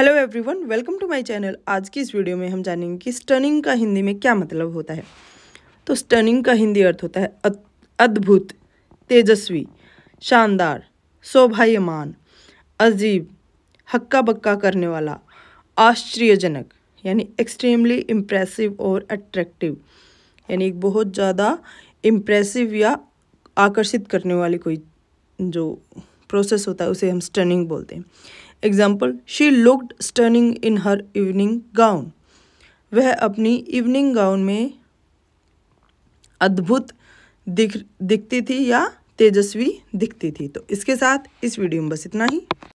hello everyone welcome to my channel आज की इस वीडियो में हम जानेंगे कि स्टर्निंग का हिंदी में क्या मतलब होता है तो स्टनिंग का हिंदी अर्थ होता है अद्भुत तेजस्वी शानदार शोभायमान अजीब हक्का बक्का करने वाला आश्चर्यजनक यानी एक्सट्रीमली इम्प्रेसिव और अट्रैक्टिव यानी एक बहुत ज़्यादा इम्प्रेसिव या आकर्षित करने वाली कोई जो प्रोसेस होता है उसे हम स्टनिंग बोलते हैं example she looked stunning in her evening gown वह अपनी इवनिंग गाउन में अद्भुत दिख दिखती थी या तेजस्वी दिखती थी तो इसके साथ इस वीडियो में बस इतना ही